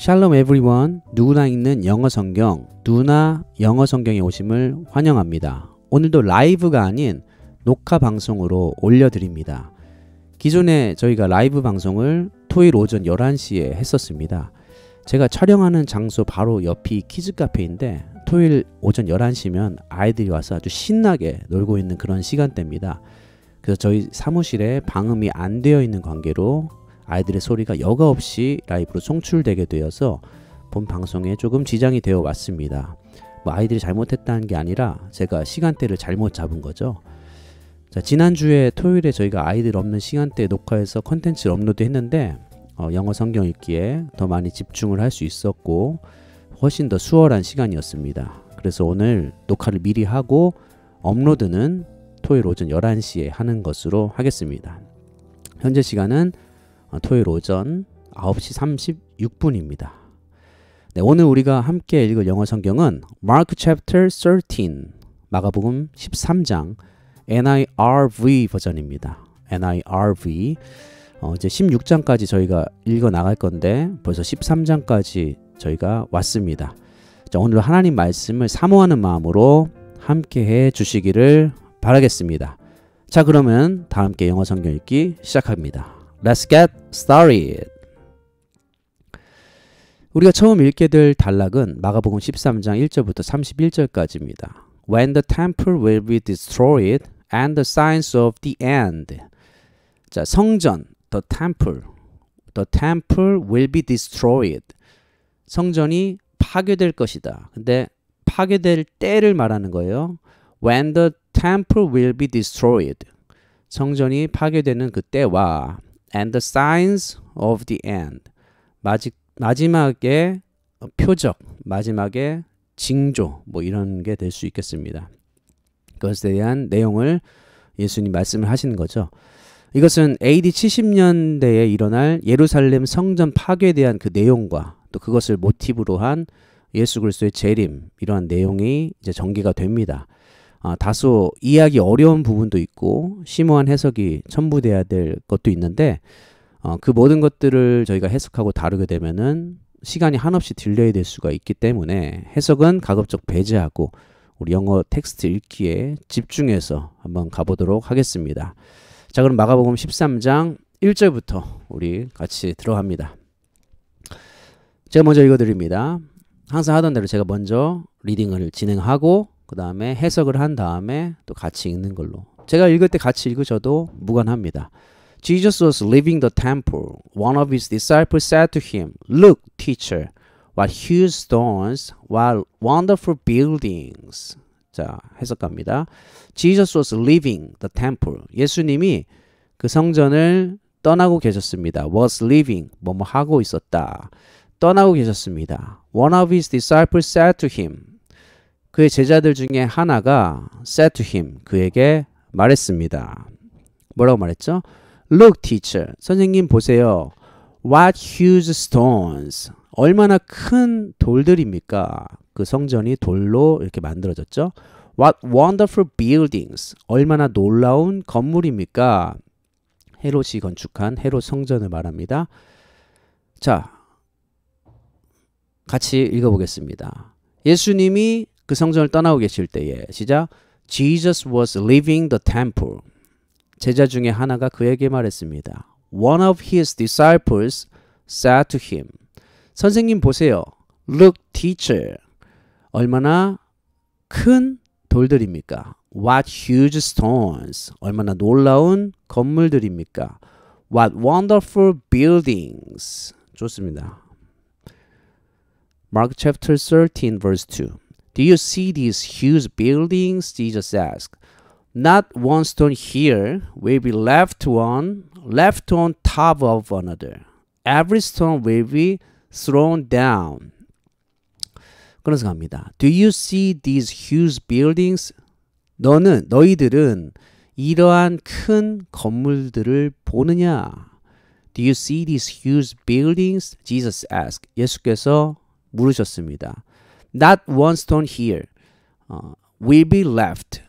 샬롬 에브리원 누구나 읽는 영어 성경 누나 영어 성경에 오심을 환영합니다. 오늘도 라이브가 아닌 녹화 방송으로 올려드립니다. 기존에 저희가 라이브 방송을 토요일 오전 11시에 했었습니다. 제가 촬영하는 장소 바로 옆이 키즈 카페인데 토요일 오전 11시면 아이들이 와서 아주 신나게 놀고 있는 그런 시간대입니다. 그래서 저희 사무실에 방음이 안 되어 있는 관계로 아이들의 소리가 여과 없이 라이브로 송출되게 되어서 본 방송에 조금 지장이 되어 왔습니다. 뭐 아이들이 잘못했다는 게 아니라 제가 시간대를 잘못 잡은 거죠. 자, 지난주에 토요일에 저희가 아이들 없는 시간대에 녹화해서 컨텐츠를 업로드 했는데 어, 영어 성경 읽기에 더 많이 집중을 할 수 있었고 훨씬 더 수월한 시간이었습니다. 그래서 오늘 녹화를 미리 하고 업로드는 토요일 오전 11시에 하는 것으로 하겠습니다. 현재 시간은 어, 토요일 오전 9시 36분입니다. 네, 오늘 우리가 함께 읽을 영어 성경은 Mark chapter 13, 마가복음 13장 NIRV 버전입니다. NIRV 어, 이제 16장까지 저희가 읽어 나갈 건데 벌써 13장까지 저희가 왔습니다. 자, 오늘 하나님 말씀을 사모하는 마음으로 함께 해 주시기를 바라겠습니다. 자, 그러면 다 함께 영어 성경 읽기 시작합니다. Let's get started. 우리가 처음 읽게 될 단락은 마가복음 13장 1절부터 31절까지입니다. When the temple will be destroyed and the signs of the end. 자, 성전, the temple. The temple will be destroyed. 성전이 파괴될 것이다. 근데 파괴될 때를 말하는 거예요. When the temple will be destroyed. 성전이 파괴되는 그 때와 and the signs of the end. 마지, 마지막에 어, 표적, 마지막에 징조 뭐 이런 게 될 수 있겠습니다. 그것에 대한 내용을 예수님 말씀을 하신 거죠. 이것은 AD 70년대에 일어날 예루살렘 성전 파괴에 대한 그 내용과 또 그것을 모티브로 한 예수 그리스도의 재림 이러한 내용이 이제 전개가 됩니다. 아, 다소 이해하기 어려운 부분도 있고 심오한 해석이 첨부되어야될 것도 있는데 어, 그 모든 것들을 저희가 해석하고 다루게 되면은 시간이 한없이 딜레이 될 수가 있기 때문에 해석은 가급적 배제하고 우리 영어 텍스트 읽기에 집중해서 한번 가보도록 하겠습니다. 자 그럼 마가복음 13장 1절부터 우리 같이 들어갑니다. 제가 먼저 읽어드립니다. 항상 하던 대로 제가 먼저 리딩을 진행하고 그 다음에 해석을 한 다음에 또 같이 읽는 걸로 제가 읽을 때 같이 읽으셔도 무관합니다. Jesus was leaving the temple. One of his disciples said to him, Look, teacher, what huge stones, what wonderful buildings. 자, 해석합니다. Jesus was leaving the temple. 예수님이 그 성전을 떠나고 계셨습니다. was leaving, 뭐 뭐 하고 있었다. 떠나고 계셨습니다. One of his disciples said to him, 그의 제자들 중에 하나가 said to him 그에게 말했습니다. 뭐라고 말했죠? Look, teacher. 선생님 보세요. What huge stones. 얼마나 큰 돌들입니까? 그 성전이 돌로 이렇게 만들어졌죠. What wonderful buildings. 얼마나 놀라운 건물입니까? 헤롯이 건축한 헤롯 성전을 말합니다. 자, 같이 읽어보겠습니다. 예수님이 그 성전을 떠나고 계실 때에 시작 Jesus was leaving the temple. 제자 중에 하나가 그에게 말했습니다. One of his disciples said to him. 선생님 보세요. Look, teacher. 얼마나 큰 돌들입니까? What huge stones. 얼마나 놀라운 건물들입니까? What wonderful buildings. 좋습니다. Mark chapter 13 verse 2. Do you see these huge buildings? Jesus asked. Not one stone here will be left on, left on top of another. Every stone will be thrown down. 그래서 갑니다. Do you see these huge buildings? 너는 너희들은 이러한 큰 건물들을 보느냐? Do you see these huge buildings? Jesus asked. 예수께서 물으셨습니다. Not one stone here 어, will be left.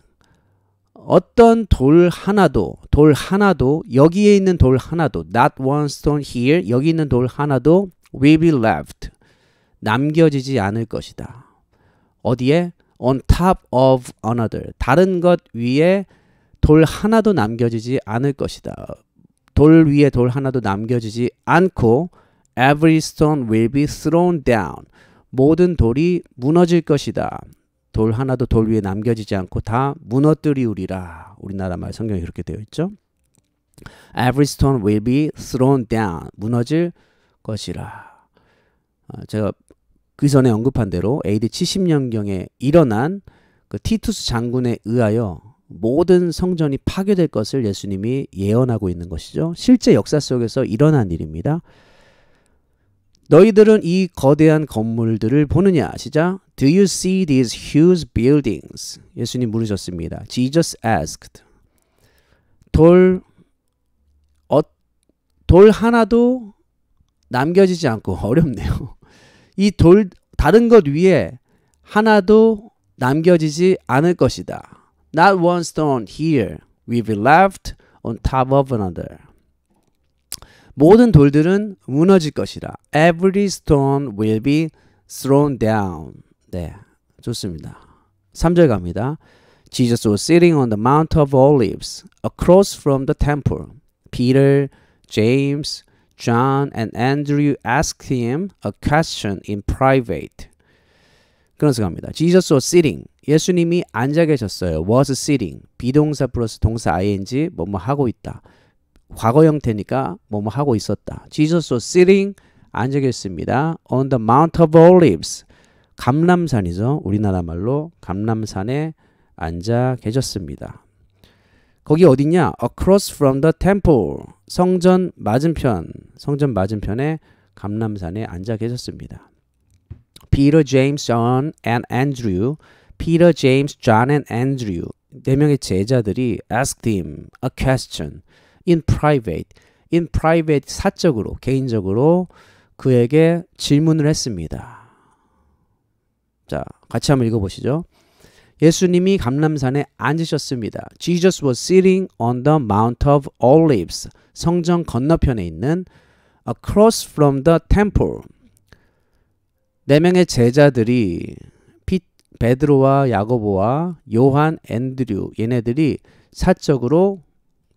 어떤 돌 하나도 돌 하나도 여기에 있는 돌 하나도 not one stone here 여기 있는 돌 하나도 will be left 남겨지지 않을 것이다. 어디에 on top of another 다른 것 위에 돌 하나도 남겨지지 않을 것이다. 돌 위에 돌 하나도 남겨지지 않고 every stone will be thrown down. 모든 돌이 무너질 것이다. 돌 하나도 돌 위에 남겨지지 않고 다 무너뜨리우리라. 우리나라 말 성경에 그렇게 되어 있죠. Every stone will be thrown down. 무너질 것이라. 어, 제가 그 전에 언급한 대로 AD 70년경에 일어난 그 티투스 장군에 의하여 모든 성전이 파괴될 것을 예수님이 예언하고 있는 것이죠. 실제 역사 속에서 일어난 일입니다. 너희들은 이 거대한 건물들을 보느냐? 시작. Do you see these huge buildings? 예수님 물으셨습니다. Jesus asked. 돌, 어, 돌 하나도 남겨지지 않고 어렵네요. 이 돌 다른 것 위에 하나도 남겨지지 않을 것이다. Not one stone here will be left on top of another. 모든 돌들은 무너질 것이다. Every stone will be thrown down. 네, 좋습니다. 3절 갑니다. Jesus was sitting on the Mount of Olives across from the temple. Peter, James, John, and Andrew asked him a question in private. 그래서 갑니다. Jesus was sitting. 예수님이 앉아 계셨어요. was sitting. 비동사 플러스 동사 ing 뭐 뭐 하고 있다. 과거 형태니까 뭐뭐 하고 있었다. Jesus was sitting 앉아 계십니다. On the Mount of Olives. 감람산이죠. 우리나라 말로 감람산에 앉아 계셨습니다. 거기 어디냐? Across from the temple. 성전 맞은편. 성전 맞은편에 감람산에 앉아 계셨습니다. Peter, James, John and Andrew. Peter, James, John and Andrew. 네 명의 제자들이 asked him a question. in private, in private 사적으로 개인적으로 그에게 질문을 했습니다. 자, 같이 한번 읽어 보시죠. 예수님이 감람산에 앉으셨습니다. Jesus was sitting on the Mount of Olives. 성전 건너편에 있는 across from the temple. 네 명의 제자들이 피, 베드로와 야고보와 요한, 앤드류 얘네들이 사적으로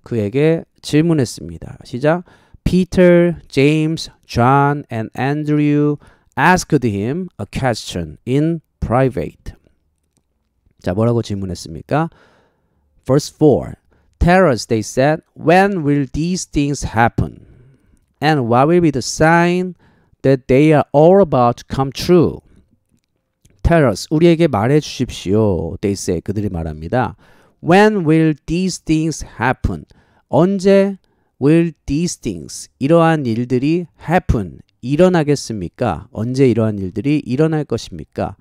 그에게 질문했습니다. 시작. Peter, James, John and Andrew asked him a question in private. 자, 뭐라고 질문했습니까? Verse 4. Tell us, they said, when will these things happen? And what will be the sign that they are all about to come true? Tell us, 우리에게 말해 주십시오. They say, 그들이 말합니다. When will these things happen? 언제 will these things 이러한 일들이 happen 일어나겠습니까? 언제 이러한 일들이 일어날 것입니까?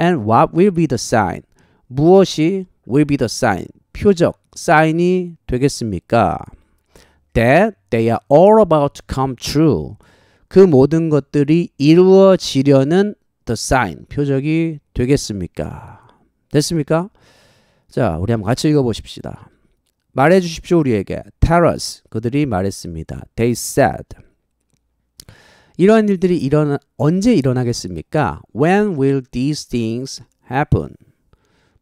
And what will be the sign? 무엇이 will be the sign? 표적, 사인이 되겠습니까? That they are all about to come true. 그 모든 것들이 이루어지려는 the sign, 표적이 되겠습니까? 됐습니까? 자, 우리 한번 같이 읽어보십시다. 말해 주십시오 우리에게. Tellus 그들이 말했습니다. They said. 이러한 일들이 일어나 언제 일어나겠습니까? When will these things happen?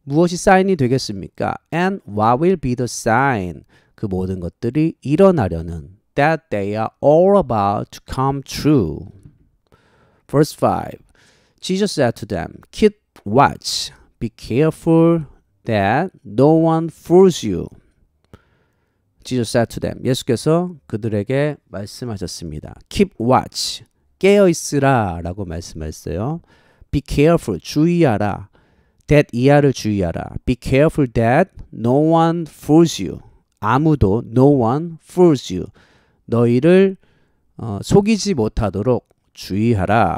무엇이 사인이 되겠습니까? And what will be the sign? 그 모든 것들이 일어나려는 that they are all about to come true. Verse 5. Jesus said to them, Keep watch, be careful, that no one fools you. Jesus said to them. 예수께서 그들에게 말씀하셨습니다. Keep watch. 깨어 있으라라고 말씀했어요. Be careful. 주의하라. That 이하를 주의하라. Be careful that no one fools you. 아무도 no one fools you. 너희를 어, 속이지 못하도록 주의하라.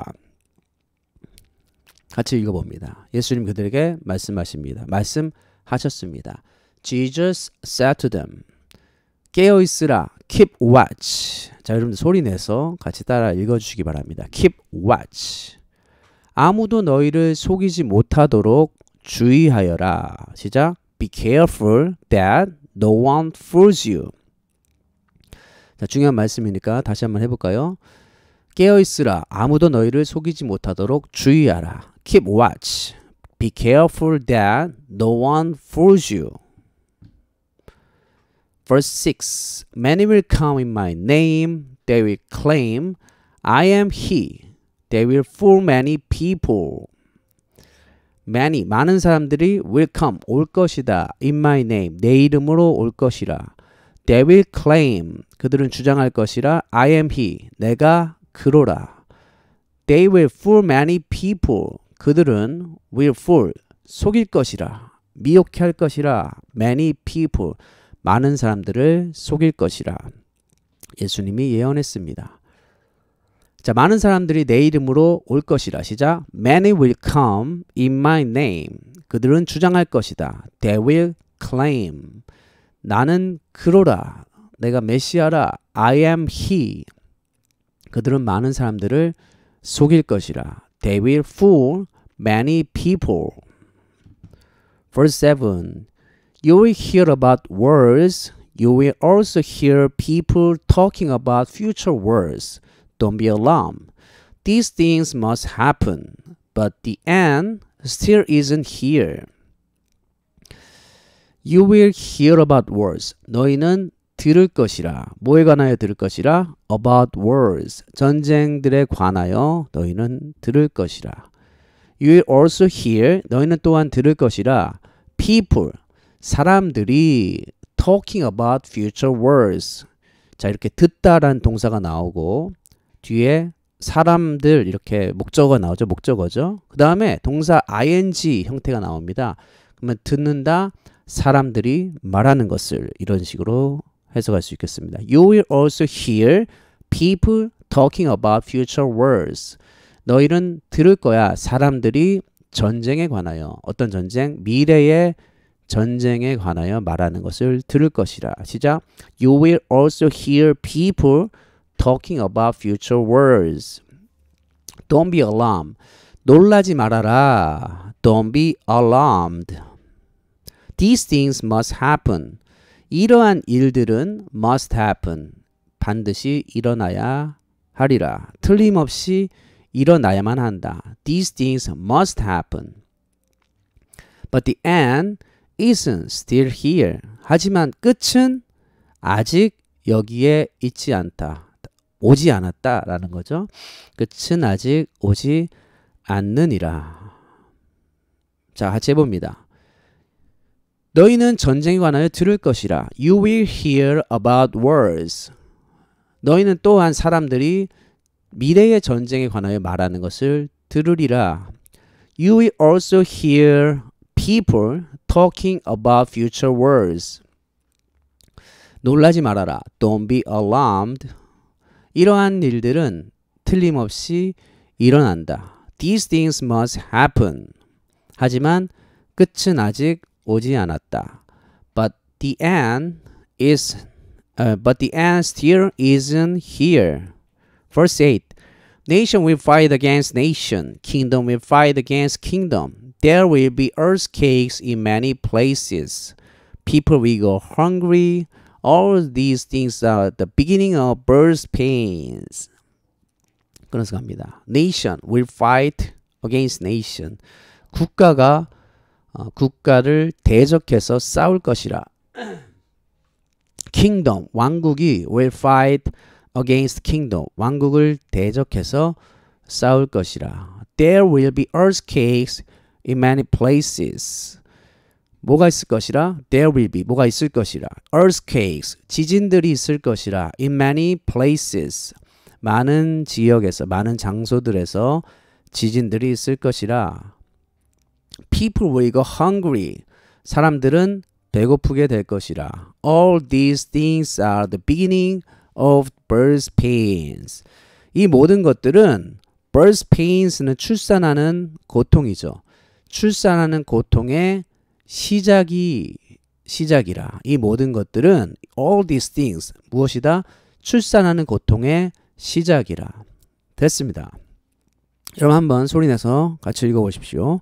같이 읽어봅니다. 예수님 그들에게 말씀하십니다. 말씀하셨습니다. Jesus said to them. 깨어 있으라. Keep watch. 자, 여러분들 소리 내서 같이 따라 읽어주시기 바랍니다. Keep watch. 아무도 너희를 속이지 못하도록 주의하여라. 시작. Be careful that no one fools you. 자, 중요한 말씀이니까 다시 한번 해볼까요? 깨어 있으라. 아무도 너희를 속이지 못하도록 주의하라. keep watch. Be careful that no one fools you. Verse 6 Many will come in my name, they will claim, I am he. They will fool many people. Many, 많은 사람들이 will come, 올 것이다. In my name, 내 이름으로 올 것이라. They will claim, 그들은 주장할 것이라. I am he, 내가 그로라. They will fool many people. 그들은 will fool 속일 것이라 미혹해 할 것이라 many people 많은 사람들을 속일 것이라 예수님이 예언했습니다. 자, 많은 사람들이 내 이름으로 올 것이라 시작. Many will come in my name. 그들은 주장할 것이다. They will claim. 나는 그로라. 내가 메시아라. I am he. 그들은 많은 사람들을 속일 것이라. They will fool many people. Verse 7 You will hear about wars. You will also hear people talking about future wars. Don't be alarmed. These things must happen, but the end still isn't here. You will hear about wars. 너희는 들을 것이라. 뭐에 관하여 들을 것이라? About wars. 전쟁들에 관하여 너희는 들을 것이라. You will also hear 너희는 또한 들을 것이라 people 사람들이 talking about future wars 자 이렇게 듣다라는 동사가 나오고 뒤에 사람들 이렇게 목적어 나오죠 목적어죠 그 다음에 동사 ing 형태가 나옵니다 그러면 듣는다 사람들이 말하는 것을 이런 식으로 해석할 수 있겠습니다 you will also hear people talking about future wars 너희는 들을 거야. 사람들이 전쟁에 관하여 어떤 전쟁? 미래의 전쟁에 관하여 말하는 것을 들을 것이라. 시작. You will also hear people talking about future wars. Don't be alarmed. 놀라지 말아라. Don't be alarmed. These things must happen. 이러한 일들은 must happen. 반드시 일어나야 하리라. 틀림없이 일어나야 일어나야만 한다. These things must happen. But the end isn't still here. 하지만 끝은 아직 여기에 있지 않다. 오지 않았다라는 거죠. 끝은 아직 오지 않느니라. 자, 같이 해봅니다. 너희는 전쟁에 관하여 들을 것이라. You will hear about wars. 너희는 또한 사람들이 미래의 전쟁에 관하여 말하는 것을 들으리라. You will also hear people talking about future wars. 놀라지 말아라. Don't be alarmed. 이러한 일들은 틀림없이 일어난다. These things must happen. 하지만 끝은 아직 오지 않았다. But the end is uh, but the end still isn't here. Verse 8 Nation will fight against nation, kingdom will fight against kingdom. There will be earthquakes in many places. People will go hungry. All these things are the beginning of birth pains. 끊어서 갑니다. Nation will fight against nation. 국가가 어, 국가를 대적해서 싸울 것이라. Kingdom 왕국이 will fight against kingdom 왕국을 대적해서 싸울 것이라. There will be earthquakes in many places. 뭐가 있을 것이라? There will be 뭐가 있을 것이라. Earthquakes 지진들이 있을 것이라. In many places 많은 지역에서 많은 장소들에서 지진들이 있을 것이라. People will go hungry. 사람들은 배고프게 될 것이라. All these things are the beginning of of birth pains. 이 모든 것들은 birth pains는 출산하는 고통이죠. 출산하는 고통의 시작이 시작이라. 이 모든 것들은 all these things 무엇이다? 출산하는 고통의 시작이라. 됐습니다. 여러분 한번 소리내서 같이 읽어보십시오.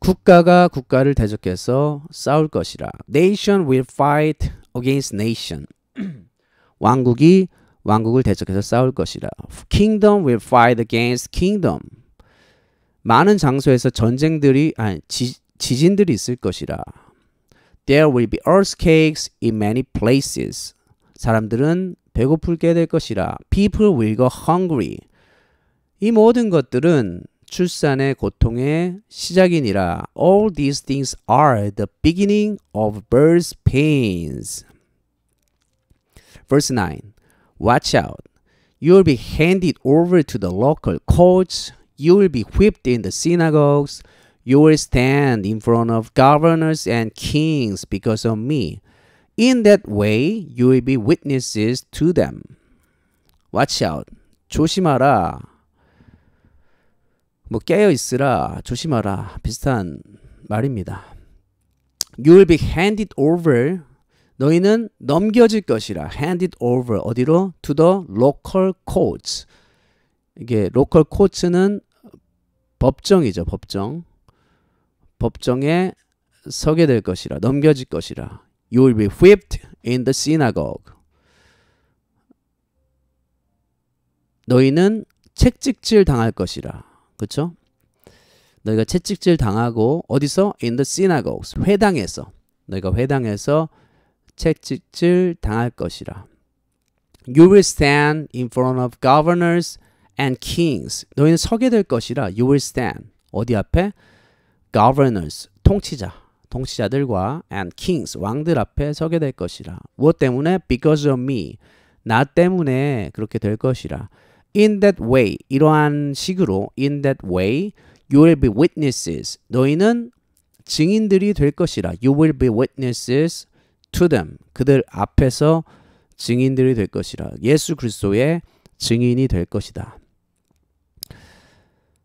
국가가 국가를 대적해서 싸울 것이라. Nation will fight against nation. 왕국이 왕국을 대적해서 싸울 것이라. Kingdom will fight against kingdom. 많은 장소에서 전쟁들이 아니 지, 지진들이 있을 것이라. There will be earthquakes in many places. 사람들은 배고플게 될 것이라. People will go hungry. 이 모든 것들은 출산의 고통의 시작이니라. All these things are the beginning of birth pains. Verse 9 Watch out. You will be handed over to the local courts. You will be whipped in the synagogues. You will stand in front of governors and kings because of me. In that way, you will be witnesses to them. Watch out. 조심하라. 뭐 깨어 있으라. 조심하라. 비슷한 말입니다. You will be handed over 너희는 넘겨질 것이라 handed over 어디로 to the local courts 이게 local courts는 법정이죠 법정 법정에 서게 될 것이라 넘겨질 것이라 you will be whipped in the synagogue 너희는 채찍질 당할 것이라 그렇죠? 너희가 채찍질 당하고 어디서? in the synagogues 회당에서 너희가 회당에서 채찍질 당할 것이라. You will stand in front of governors and kings. 너희는 서게 될 것이라. You will stand. 어디 앞에? Governors. 통치자. 통치자들과 and kings. 왕들 앞에 서게 될 것이라. 무엇 때문에? Because of me. 나 때문에 그렇게 될 것이라. In that way. 이러한 식으로. In that way. You will be witnesses. 너희는 증인들이 될 것이라. You will be witnesses to them 그들 앞에서 증인들이 될 것이라 예수 그리스도의 증인이 될 것이다.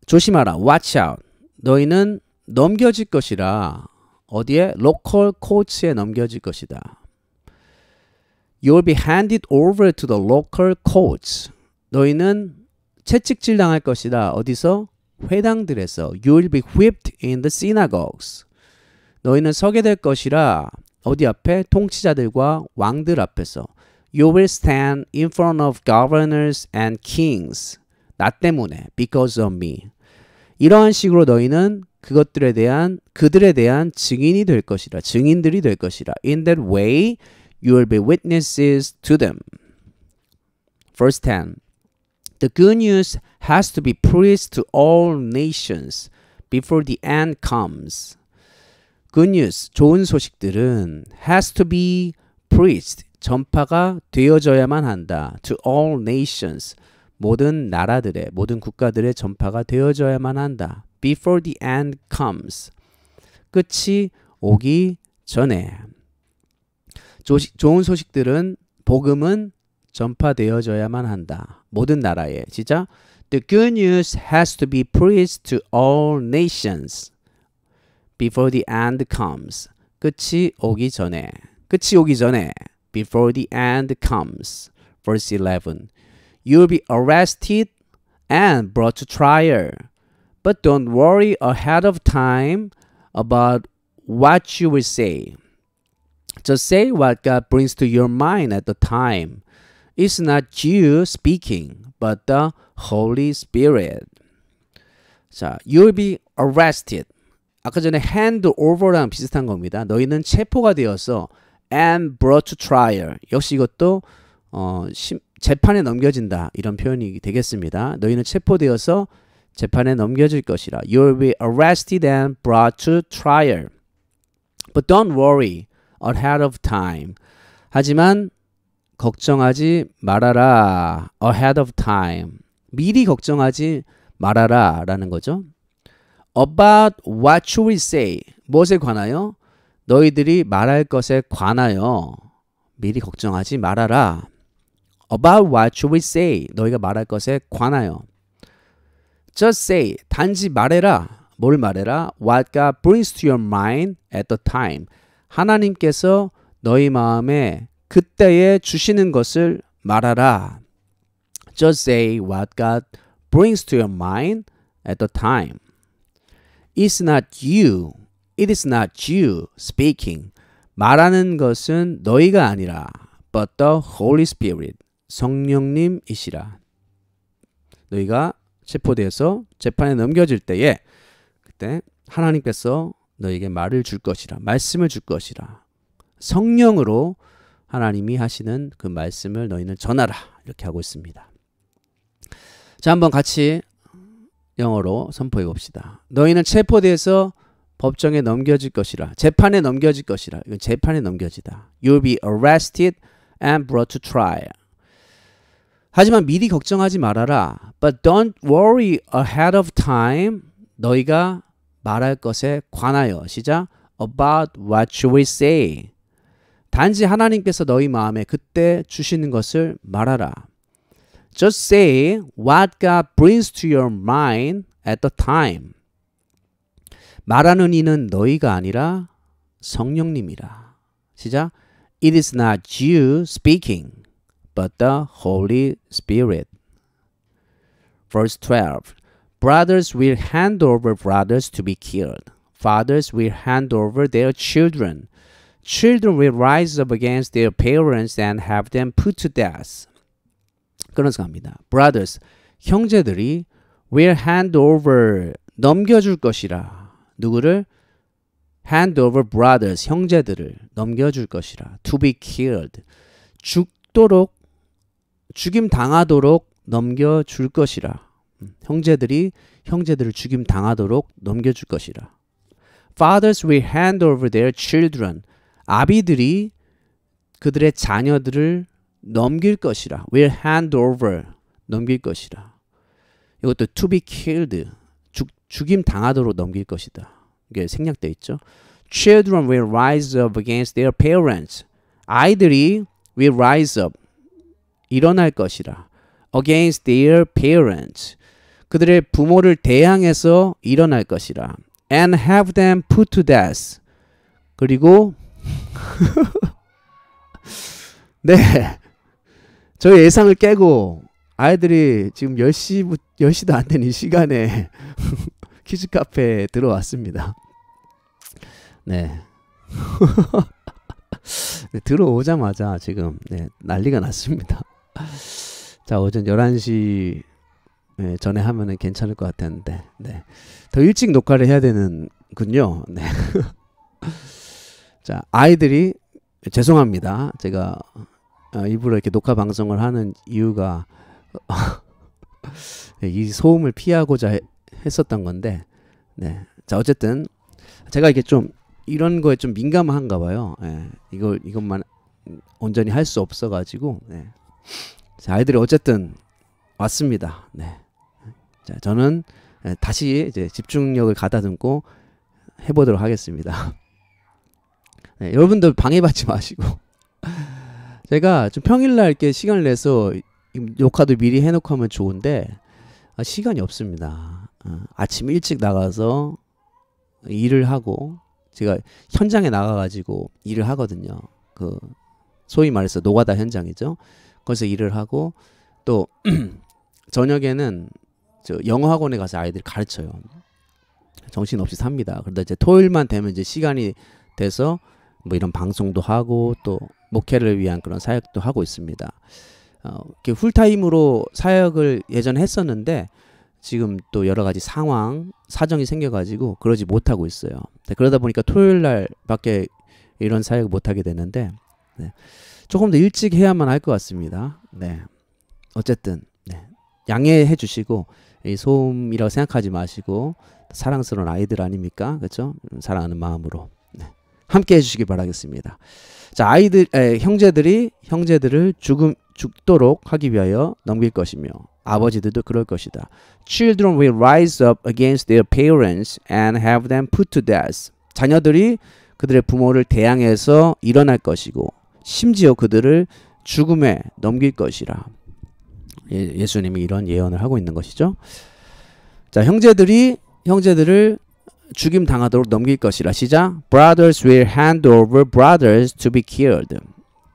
조심하라. Watch out. 너희는 넘겨질 것이라. 어디에? 로컬 코치에 넘겨질 것이다. You'll be handed over to the local coach. 너희는 채찍질 당할 것이다. 어디서? 회당들에서. You'll be whipped in the synagogues. 너희는 서게 될 것이라. 어디 앞에 통치자들과 왕들 앞에서 You will stand in front of governors and kings. 나 때문에 because of me. 이러한 식으로 너희는 그것들에 대한 그들에 대한 증인이 될 것이라. 증인들이 될 것이라. In that way you will be witnesses to them. Verse 10. The good news has to be preached to all nations before the end comes. good news, 좋은 소식들은 has to be preached, 전파가 되어져야만 한다. to all nations, 모든 나라들의, 모든 국가들의 전파가 되어져야만 한다. before the end comes, 끝이 오기 전에. 조식, 좋은 소식들은, 복음은 전파되어져야만 한다. 모든 나라에. 진짜? The good news has to be preached to all nations. before the end comes. 끝이 오기 전에. 끝이 오기 전에. Before the end comes. Verse 11. You will be arrested and brought to trial. But don't worry ahead of time about what you will say. Just say what God brings to your mind at the time. It's not you speaking, but the Holy Spirit. So you you'll be arrested. 아까 전에 hand over랑 비슷한 겁니다. 너희는 체포가 되었어. and brought to trial. 역시 이것도 어, 심, 재판에 넘겨진다. 이런 표현이 되겠습니다. 너희는 체포되어서 재판에 넘겨질 것이라. You'll be arrested and brought to trial. But don't worry ahead of time. 하지만 걱정하지 말아라. ahead of time. 미리 걱정하지 말아라. 라는 거죠. about what should we say? 무엇에 관하여? 너희들이 말할 것에 관하여 미리 걱정하지 말아라. About what should we say? 너희가 말할 것에 관하여. Just say. 단지 말해라. 뭘 말해라? What God brings to your mind at the time. 하나님께서 너희 마음에 그때에 주시는 것을 말하라. Just say what God brings to your mind at the time. It's not you. It is not you speaking. 말하는 것은 너희가 아니라 but the Holy Spirit 성령님이시라. 너희가 체포되어서 재판에 넘겨질 때에 그때 하나님께서 너에게 말을 줄 것이라 말씀을 줄 것이라 성령으로 하나님이 하시는 그 말씀을 너희는 전하라 이렇게 하고 있습니다. 자 한번 같이 영어로 선포해 봅시다. 너희는 체포돼서 법정에 넘겨질 것이라. 재판에 넘겨질 것이라. 이건 재판에 넘겨지다. You'll be arrested and brought to trial. 하지만 미리 걱정하지 말아라. But don't worry ahead of time. 너희가 말할 것에 관하여 시작 about what you will say. 단지 하나님께서 너희 마음에 그때 주시는 것을 말하라. Just say what God brings to your mind at the time. 말하는 이는 너희가 아니라 성령님이라. 시작. It is not you speaking, but the Holy Spirit. Verse 12. Brothers will hand over brothers to be killed. Fathers will hand over their children. Children will rise up against their parents and have them put to death. 끊어서갑니다. Brothers, 형제들이 will hand over 넘겨줄 것이라 누구를 hand over brothers 형제들을 넘겨줄 것이라 to be killed 죽도록 죽임 당하도록 넘겨줄 것이라 형제들이 형제들을 죽임 당하도록 넘겨줄 것이라 fathers will hand over their children 아비들이 그들의 자녀들을 넘길 것이라. will hand over 넘길 것이라. 이것도 to be killed 죽, 죽임 당하도록 넘길 것이다. 이게 생략돼 있죠. Children will rise up against their parents. 아이들이 will rise up 일어날 것이라. against their parents. 그들의 부모를 대항해서 일어날 것이라. and have them put to death. 그리고 네. 저 예상을 깨고 아이들이 지금 10시, 10시도 안 되는 시간에 키즈 카페에 들어왔습니다. 네. 네, 들어오자마자 지금 네, 난리가 났습니다. 자, 오전 11시 네, 전에 하면은 괜찮을 것 같았는데, 네. 더 일찍 녹화를 해야 되는군요. 네. 자, 아이들이, 죄송합니다. 제가 일부러 아, 이렇게 녹화 방송을 하는 이유가 이 소음을 피하고자 해, 했었던 건데 네. 자 어쨌든 제가 이게 좀 이런 거에 좀 민감한가 봐요. 예. 이걸 이것만 온전히 할 수 없어 가지고 네. 자, 아이들이 어쨌든 왔습니다. 네. 자, 저는 예, 다시 이제 집중력을 가다듬고 해 보도록 하겠습니다. 네, 여러분들 방해받지 마시고 제가 좀 평일날 이렇게 시간을 내서 녹화도 미리 해놓고 하면 좋은데 아, 시간이 없습니다. 아, 아침 일찍 나가서 일을 하고 제가 현장에 나가가지고 일을 하거든요. 그 소위 말해서 노가다 현장이죠. 거기서 일을 하고 또 저녁에는 저 영어 학원에 가서 아이들 가르쳐요. 정신없이 삽니다. 그런데 이제 토요일만 되면 이제 시간이 돼서 뭐 이런 방송도 하고 또 목회를 위한 그런 사역도 하고 있습니다. 어, 이렇게 풀타임으로 사역을 예전에 했었는데 지금 또 여러 가지 상황 사정이 생겨가지고 그러지 못하고 있어요. 네, 그러다 보니까 토요일 날밖에 이런 사역 못하게 되는데 네, 조금 더 일찍 해야만 할 것 같습니다. 네, 어쨌든 네, 양해해 주시고 이 소음이라고 생각하지 마시고 사랑스러운 아이들 아닙니까? 그렇죠? 사랑하는 마음으로 함께 해주시기 바라겠습니다. 자, 아이들, 에, 형제들이 형제들을 죽음, 죽도록 하기 위하여 넘길 것이며 아버지들도 그럴 것이다. Children will rise up against their parents and have them put to death. 자녀들이 그들의 부모를 대항해서 일어날 것이고 심지어 그들을 죽음에 넘길 것이라. 예, 예수님이 이런 예언을 하고 있는 것이죠. 자, 형제들이 형제들을 죽임 당하도록 넘길 것이라 시작 Brothers will hand over brothers to be killed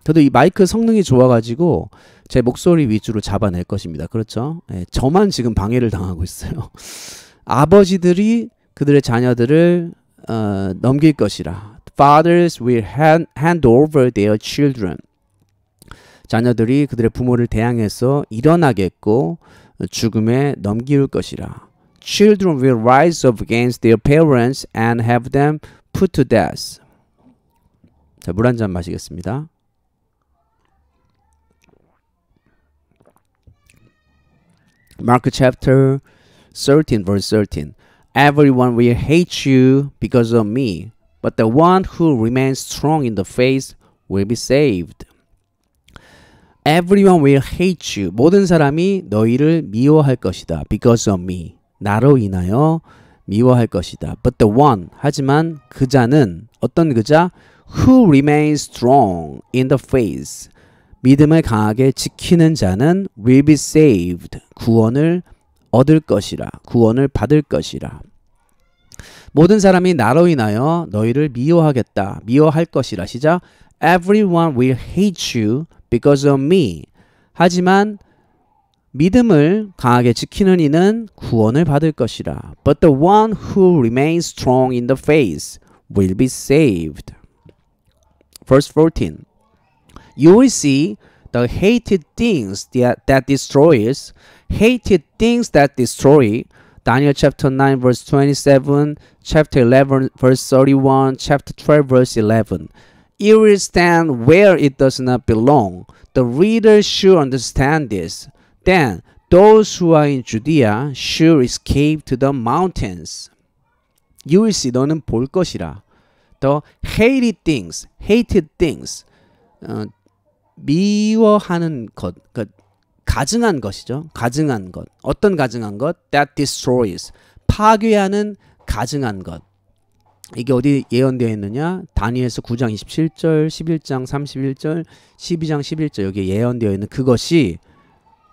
저도 이 마이크 성능이 좋아가지고 제 목소리 위주로 잡아낼 것입니다. 그렇죠? 예, 저만 지금 방해를 당하고 있어요. 아버지들이 그들의 자녀들을 어, 넘길 것이라. Fathers will hand, hand over their children. 자녀들이 그들의 부모를 대항해서 일어나겠고 죽음에 넘길 것이라. children will rise up against their parents and have them put to death. 자, 물한잔 마시겠습니다. Mark chapter 13 verse 13. Everyone will hate you because of me, but the one who remains strong in the faith will be saved. Everyone will hate you. 모든 사람이 너희를 미워할 것이다. Because of me. 나로 인하여 미워할 것이다. But the one 하지만 그자는 어떤 그자 who remains strong in the f a i t 믿음을 강하게 지키는 자는 will be saved 구원을 얻을 것이라 구원을 받을 것이라 모든 사람이 나로 인하여 너희를 미워하겠다 미워할 것이라 시작 everyone will hate you because of me 하지만 믿음을 강하게 지키는 이는 구원을 받을 것이라. But the one who remains strong in the faith will be saved. Verse 14. You will see the hated things that, destroy destroys, hated things that destroy. Daniel chapter 9 verse 27, chapter 11 verse 31, chapter 12 verse 11. It will stand where it does not belong. The reader should understand this. Then those who are in Judea shall escape to the mountains. You will see 너는 볼 것이라. The hated things, hated things. 어, 미워하는 것, 그러니까 가증한 것이죠. 가증한 것. 어떤 가증한 것? That destroys. 파괴하는 가증한 것. 이게 어디 예언되어 있느냐? 다니엘서 9장 27절, 11장 31절, 12장 11절 여기에 예언되어 있는 그것이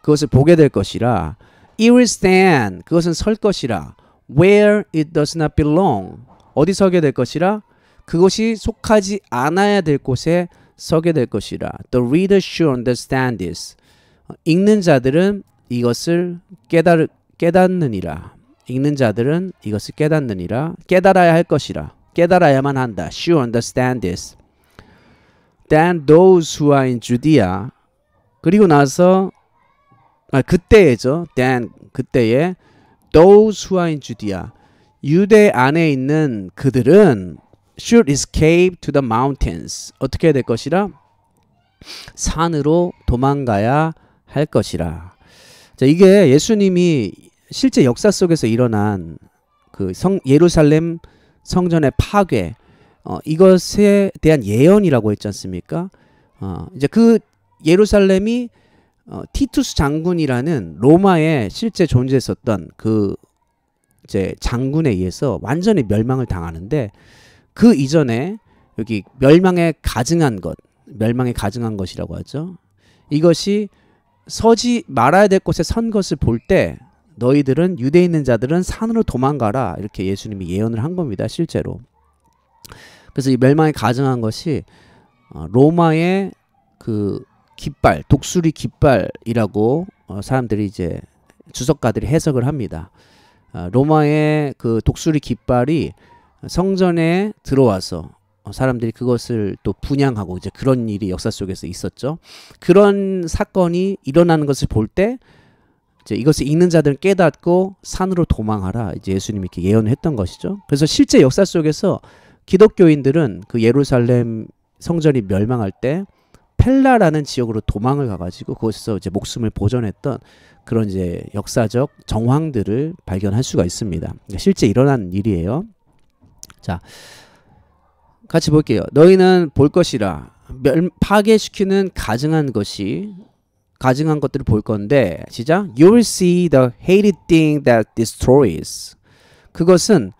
그것을 보게 될 것이라 it will stand 그것은 설 것이라 where it does not belong 어디 서게 될 것이라 그것이 속하지 않아야 될 곳에 서게 될 것이라 the reader should understand this 읽는 자들은 이것을 깨달 깨닫느니라 읽는 자들은 이것을 깨닫느니라 깨달아야 할 것이라 깨달아야만 한다 should understand this then those who are in Judea 그리고 나서 아, 그때죠. then 그때에 those who are in Judea 유대 안에 있는 그들은 should escape to the mountains 어떻게 될 것이라 산으로 도망가야 할 것이라. 자, 이게 예수님이 실제 역사 속에서 일어난 그 성, 예루살렘 성전의 파괴 어, 이것에 대한 예언이라고 했지 않습니까? 어, 이제 그 예루살렘이 어, 티투스 장군이라는 로마에 실제 존재했었던 그 이제 장군에 의해서 완전히 멸망을 당하는데 그 이전에 여기 멸망에 가증한 것, 멸망에 가증한 것이라고 하죠. 이것이 서지 말아야 될 곳에 선 것을 볼 때 너희들은 유대 있는 자들은 산으로 도망가라 이렇게 예수님이 예언을 한 겁니다. 실제로. 그래서 이 멸망에 가증한 것이 어, 로마의 그 깃발, 독수리 깃발이라고 어, 사람들이 이제 주석가들이 해석을 합니다. 어, 로마의 그 독수리 깃발이 성전에 들어와서 어, 사람들이 그것을 또 분양하고 이제 그런 일이 역사 속에서 있었죠. 그런 사건이 일어나는 것을 볼 때 이제 이것을 읽는 자들은 깨닫고 산으로 도망하라 이제 예수님이 이렇게 예언했던 을 것이죠. 그래서 실제 역사 속에서 기독교인들은 그 예루살렘 성전이 멸망할 때 펠라라는 지역으로 도망을 가가지고 거기서 이제 목숨을 보존했던 그런 이제 역사적 정황들을 발견할 수가 있습니다. 그러니까 실제 일어난 일이에요. 자, 같이 볼게요. 너희는 볼 것이라 멸, 파괴시키는 가증한 것이 가증한 것들을 볼 건데 시작. You will see the hated thing that destroys. 그것은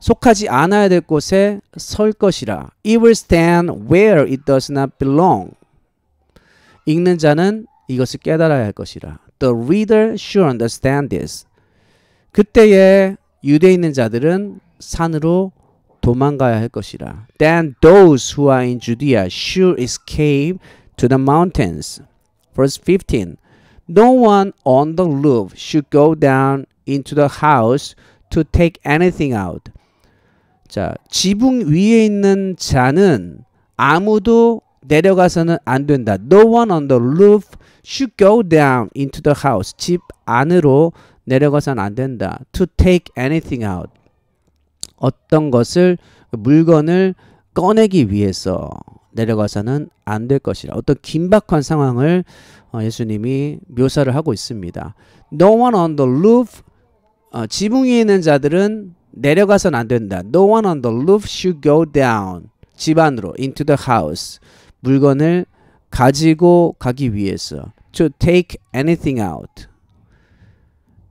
속하지 않아야 될 곳에 설 것이라. It will stand where it does not belong. 읽는 자는 이것을 깨달아야 할 것이라. The reader should understand this. 그때에 유대 있는 자들은 산으로 도망가야 할 것이라. Then those who are in Judea should escape to the mountains. Verse 15. No one on the roof should go down into the house to take anything out. 자, 지붕 위에 있는 자는 아무도 내려가서는 안 된다. No one on the roof should go down into the house. 집 안으로 내려가선 안 된다. To take anything out. 어떤 것을 물건을 꺼내기 위해서 내려가서는 안 될 것이라. 어떤 긴박한 상황을 예수님이 묘사를 하고 있습니다. No one on the roof 어, 지붕 위에 있는 자들은 내려가선 안 된다. No one on the roof should go down. 집안으로 into the house. 물건을 가지고 가기 위해서 to take anything out.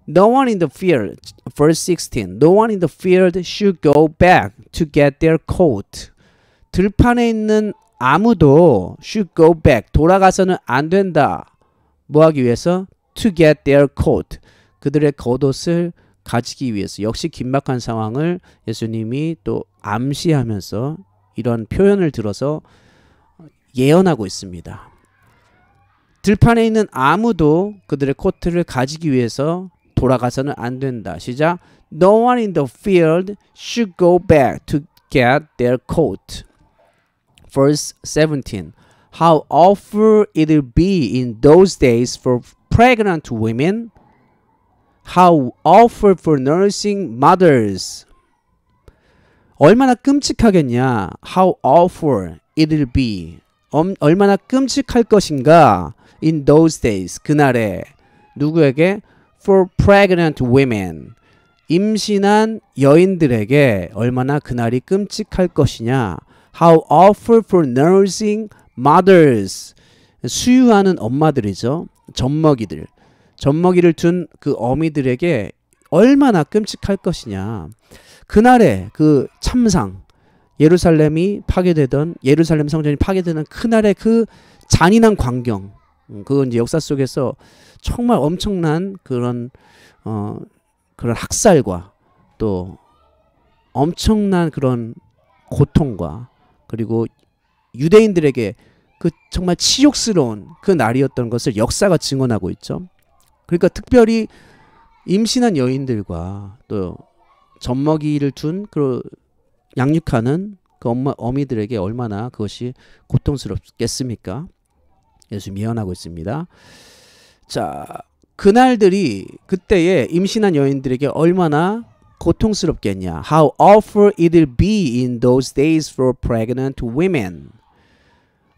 No one in the field, verse 16. No one in the field should go back to get their coat. 들판에 있는 아무도 should go back 돌아가서는 안 된다. 뭐하기 위해서 to get their coat 그들의 겉옷을 가지기 위해서 역시 긴박한 상황을 예수님이 또 암시하면서 이런 표현을 들어서 예언하고 있습니다. 들판에 있는 아무도 그들의 코트를 가지기 위해서 돌아가서는 안 된다. 시작. No one in the field should go back to get their coat. Verse 17. How awful it'll be in those days for pregnant women. How awful for nursing mothers. 얼마나 끔찍하겠냐. How awful it'll be. 얼마나 끔찍할 것인가 in those days 그날에 누구에게 for pregnant women 임신한 여인들에게 얼마나 그날이 끔찍할 것이냐 how awful for nursing mothers 수유하는 엄마들이죠 젖먹이들 젖먹이를 둔 그 어미들에게 얼마나 끔찍할 것이냐 그날의 그 참상 예루살렘이 파괴되던 예루살렘 성전이 파괴되는 그날의 그 잔인한 광경 음, 그건 이제 역사 속에서 정말 엄청난 그런 어 그런 학살과 또 엄청난 그런 고통과 그리고 유대인들에게 그 정말 치욕스러운 그 날이었던 것을 역사가 증언하고 있죠. 그러니까 특별히 임신한 여인들과 또 젖먹이를 둔그 양육하는 그 엄마 어미들에게 얼마나 그것이 고통스럽겠습니까? 예수 미연하고 있습니다. 자, 그날들이 그때에 임신한 여인들에게 얼마나 고통스럽겠냐. How awful it'll be in those days for pregnant women.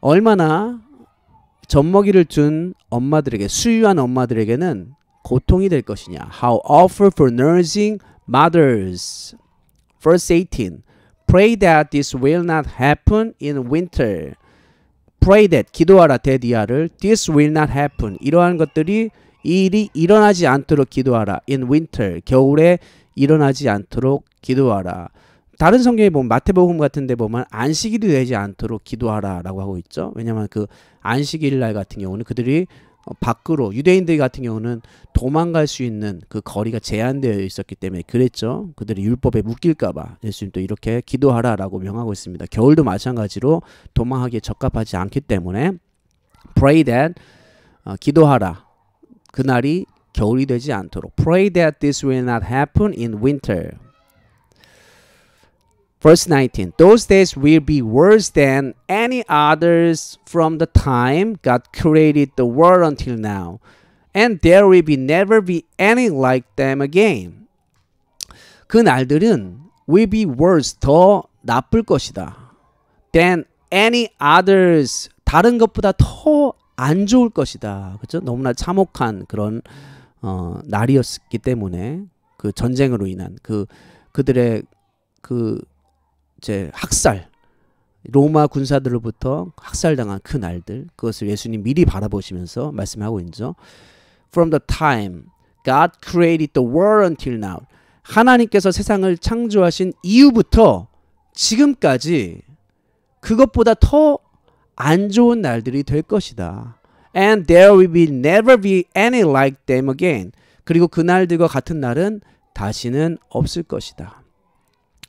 얼마나 젖먹이를 준 엄마들에게 수유한 엄마들에게는 고통이 될 것이냐. How awful for nursing mothers. Verse 18. Pray that this will not happen in winter. Pray that 기도하라 대디아를 this will not happen 이러한 것들이 이 일이 일어나지 않도록 기도하라. In winter 겨울에 일어나지 않도록 기도하라. 다른 성경에 보면 마태복음 같은 데 보면 안식일이 되지 않도록 기도하라라고 하고 있죠. 왜냐면 그 안식일 날 같은 경우는 그들이 어, 밖으로 유대인들 같은 경우는 도망갈 수 있는 그 거리가 제한되어 있었기 때문에 그랬죠. 그들이 율법에 묶일까봐 예수님도 이렇게 기도하라라고 명하고 있습니다. 겨울도 마찬가지로 도망하기에 적합하지 않기 때문에 pray that 어, 기도하라 그날이 겨울이 되지 않도록 pray that this will not happen in winter Verse 19 Those days will be worse than any others from the time God created the world until now, and there will be never be any like them again. 그 날들은 will be worse 더 나쁠 것이다. than any others 다른 것보다 더 안 좋을 것이다. 그죠? 너무나 참혹한 그런 어, 날이었기 때문에 그 전쟁으로 인한 그 그들의 그제 학살 로마 군사들로부터 학살당한 그 날들 그것을 예수님 미리 바라보시면서 말씀하고 있죠. From the time God created the world until now 하나님께서 세상을 창조하신 이후부터 지금까지 그것보다 더 안 좋은 날들이 될 것이다. And there will never be any like them again. 그리고 그 날들과 같은 날은 다시는 없을 것이다.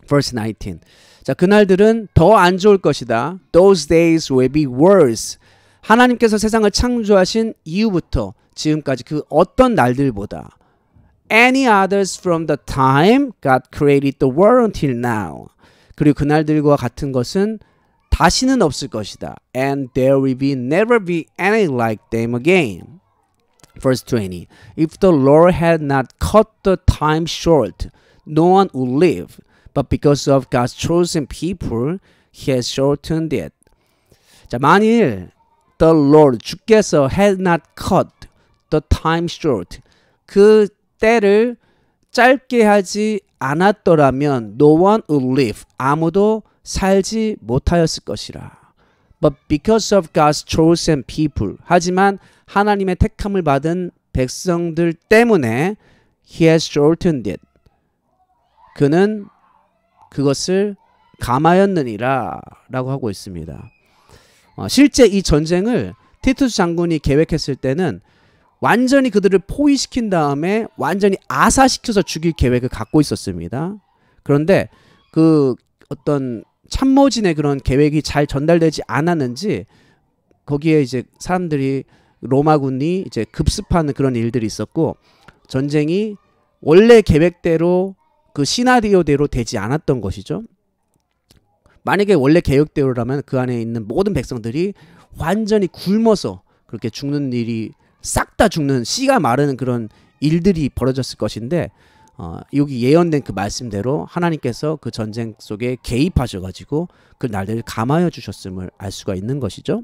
Verse 19. 자, 그날들은 더 안 좋을 것이다. Those days will be worse. 하나님께서 세상을 창조하신 이후부터 지금까지 그 어떤 날들보다 any others from the time God created the world until now. 그리고 그날들과 같은 것은 다시는 없을 것이다. And there will be never be any like them again. Verse 20. If the Lord had not cut the time short, no one would live. but because of God's chosen people, He has shortened it. 자, 만일 the Lord 주께서 had not cut the time short 그 때를 짧게 하지 않았더라면 no one would live 아무도 살지 못하였을 것이라. But because of God's chosen people 하지만 하나님의 택함을 받은 백성들 때문에 he has shortened it. 그는 그것을 감하였느니라 라고 하고 있습니다. 어, 실제 이 전쟁을 티투스 장군이 계획했을 때는 완전히 그들을 포위시킨 다음에 완전히 아사시켜서 죽일 계획을 갖고 있었습니다. 그런데 그 어떤 참모진의 그런 계획이 잘 전달되지 않았는지 거기에 이제 사람들이 로마군이 이제 급습하는 그런 일들이 있었고 전쟁이 원래 계획대로 그 시나리오대로 되지 않았던 것이죠. 만약에 원래 계획대로라면 그 안에 있는 모든 백성들이 완전히 굶어서 그렇게 죽는 일이 싹 다 죽는 씨가 마르는 그런 일들이 벌어졌을 것인데 어, 여기 예언된 그 말씀대로 하나님께서 그 전쟁 속에 개입하셔가지고 그 날들을 감하여 주셨음을 알 수가 있는 것이죠.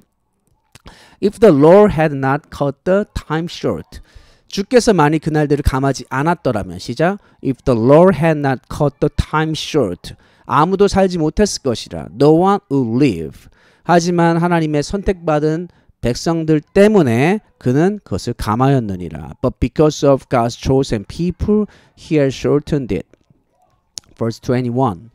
If the Lord had not cut the time short, 주께서 만이 그날들을 감하지 않았더라면 시작 If the Lord had not cut the time short 아무도 살지 못했을 것이라 No one would live 하지만 하나님의 선택받은 백성들 때문에 그는 그것을 감하였느니라 But because of God's chosen people he has shortened it Verse 21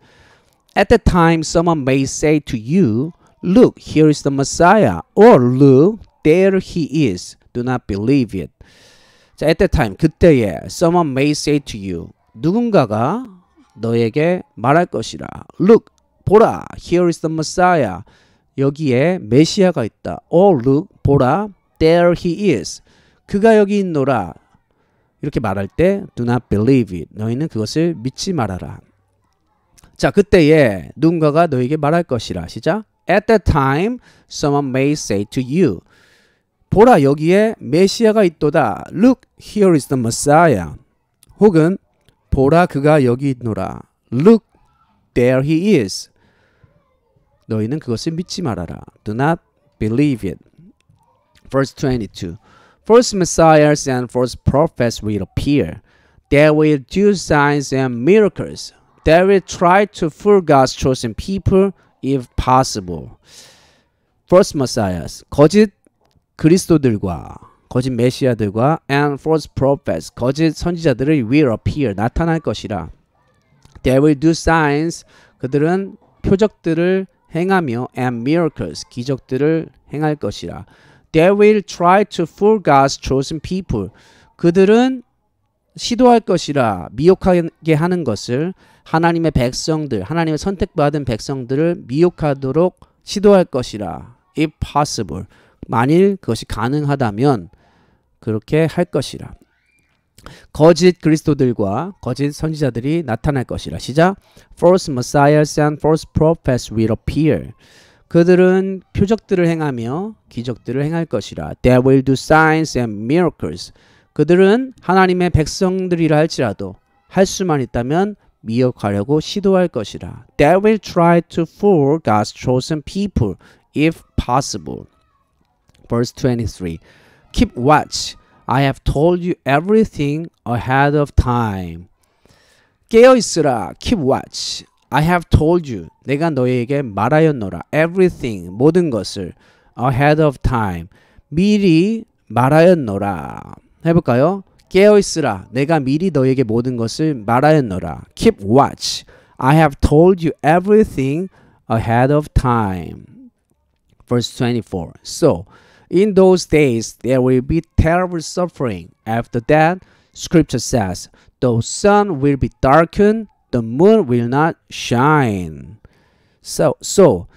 At that time someone may say to you Look, here is the Messiah or look, there he is Do not believe it 자, at that time 그때에 someone may say to you 누군가가 너에게 말할 것이라. Look 보라. Here is the Messiah. 여기에 메시아가 있다. Oh look 보라. There he is. 그가 여기 있노라. 이렇게 말할 때 do not believe it. 너희는 그것을 믿지 말아라. 자, 그때에 누군가가 너에게 말할 것이라. 시작. At that time someone may say to you. 보라 여기에 메시아가 있도다. Look, here is the Messiah. 혹은 보라 그가 여기 있노라. Look, there he is. 너희는 그것을 믿지 말아라. Do not believe it. Verse 22. First messiahs and first prophets will appear. They will do signs and miracles. They will try to fool God's chosen people if possible. First messiahs. 거짓 그리스도들과 거짓 메시아들과 and false prophets 거짓 선지자들을 will appear 나타날 것이라. They will do signs 그들은 표적들을 행하며 and miracles 기적들을 행할 것이라. They will try to fool God's chosen people. 그들은 시도할 것이라 미혹하게 하는 것을 하나님의 백성들, 하나님의 선택받은 백성들을 미혹하도록 시도할 것이라. If possible. 만일 그것이 가능하다면 그렇게 할 것이라. 거짓 그리스도들과 거짓 선지자들이 나타날 것이라. 시작. False messiahs and false prophets will appear. 그들은 표적들을 행하며 기적들을 행할 것이라. They will do signs and miracles. 그들은 하나님의 백성들이라 할지라도 할 수만 있다면 미혹하려고 시도할 것이라. They will try to fool God's chosen people if possible. verse 23. Keep watch. I have told you everything ahead of time. 깨어 있으라. Keep watch. I have told you. 내가 너에게 말하였노라. Everything. 모든 것을. Ahead of time. 미리 말하였노라. 해볼까요? 깨어 있으라. 내가 미리 너에게 모든 것을 말하였노라. Keep watch. I have told you everything ahead of time. Verse 24. So, In those days there will be terrible suffering. After that, Scripture says, the sun will be darkened, the moon will not shine. So, so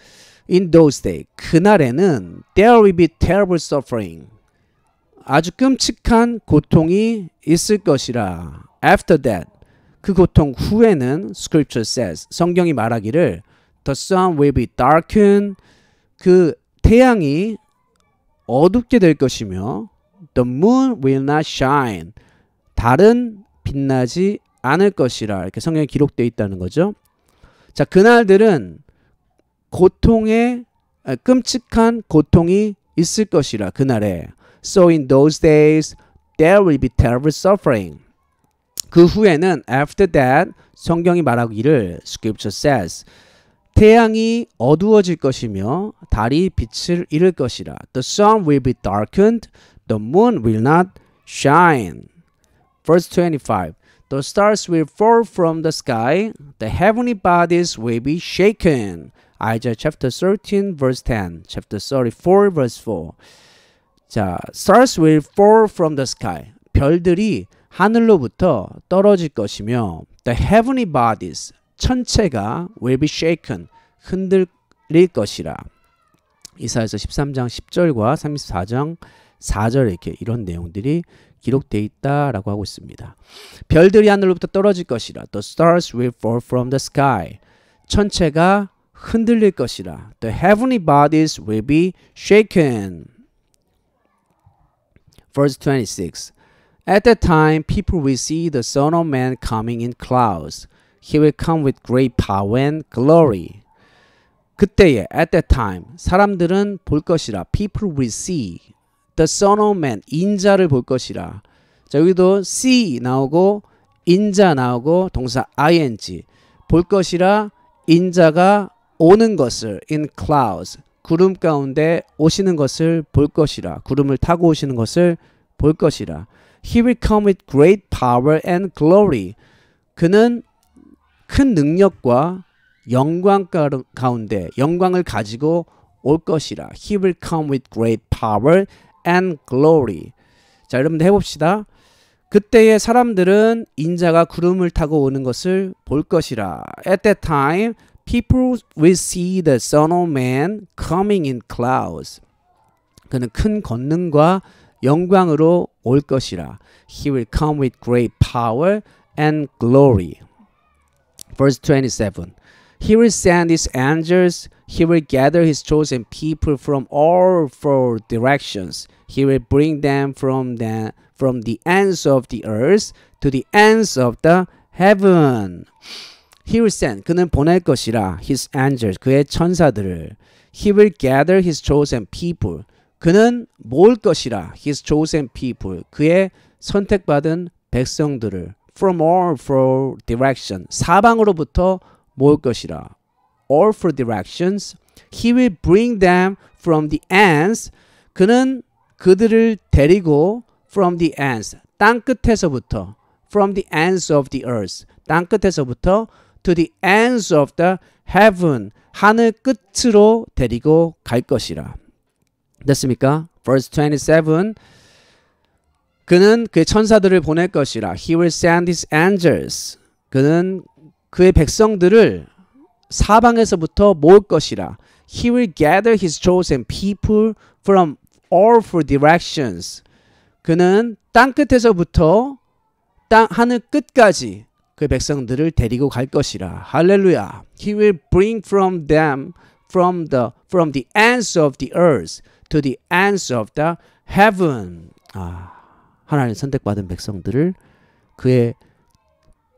in those days, 그날에는 there will be terrible suffering. 아주 끔찍한 고통이 있을 것이라. After that, 그 고통 후에는 Scripture says, 성경이 말하기를 The sun will be darkened. 그 태양이 어둡게 될 것이며 The moon will not shine. 달은 빛나지 않을 것이라 이렇게 성경에 기록되어 있다는 거죠. 자, 그날들은 고통의 아, 끔찍한 고통이 있을 것이라 그날에. So in those days there will be terrible suffering. 그 후에는 after that 성경이 말하기를 scripture says 태양이 어두워질 것이며 달이 빛을 잃을 것이라. The sun will be darkened, the moon will not shine. Verse 25. The stars will fall from the sky, the heavenly bodies will be shaken. Isaiah chapter 13 verse 10, chapter 34 verse 4. 자, stars will fall from the sky. 별들이 하늘로부터 떨어질 것이며 the heavenly bodies 천체가 will be shaken 흔들릴 것이라 이사에서 13장 10절과 34장 4절 이렇게 이런 내용들이 기록돼 있다라고 하고 있습니다. 별들이 하늘로부터 떨어질 것이라 The stars will fall from the sky 천체가 흔들릴 것이라 The heavenly bodies will be shaken Verse 26 At that time people will see the Son of Man coming in clouds He will come with great power and glory. 그때에 at that time 사람들은 볼 것이라 people will see the son of man 인자를 볼 것이라. 자, 여기도 see 나오고 인자 나오고 동사 ing 볼 것이라 인자가 오는 것을 in clouds 구름 가운데 오시는 것을 볼 것이라 구름을 타고 오시는 것을 볼 것이라 He will come with great power and glory. 그는 큰 능력과 영광 가운데 영광을 가지고 올 것이라. He will come with great power and glory. 자, 여러분들 해봅시다. 그때의 사람들은 인자가 구름을 타고 오는 것을 볼 것이라. At that time, people will see the Son of Man coming in clouds. 그는 큰 권능과 영광으로 올 것이라. He will come with great power and glory. Verse 27 He will send his angels, he will gather his chosen people from all four directions. He will bring them from the, from the ends of the earth to the ends of the heaven. He will send 그는 보낼 것이라 his angels 그의 천사들을 he will gather his chosen people 그는 모을 것이라 his chosen people 그의 선택받은 백성들을 from all for direction 사방으로부터 모을 것이라 all for directions he will bring them from the ends 그는 그들을 데리고 from the ends 땅 끝에서부터 from the ends of the earth 땅 끝에서부터 to the ends of the heaven 하늘 끝으로 데리고 갈 것이라 됐습니까? verse 27 그는 그의 천사들을 보낼 것이라. He will send his angels. 그는 그의 백성들을 사방에서부터 모을 것이라. He will gather his chosen people from all four directions. 그는 땅 끝에서부터 땅 하늘 끝까지 그 백성들을 데리고 갈 것이라. 할렐루야. He will bring from them from the from the ends of the earth to the ends of the heaven. 아. 하나님 선택받은 백성들을 그의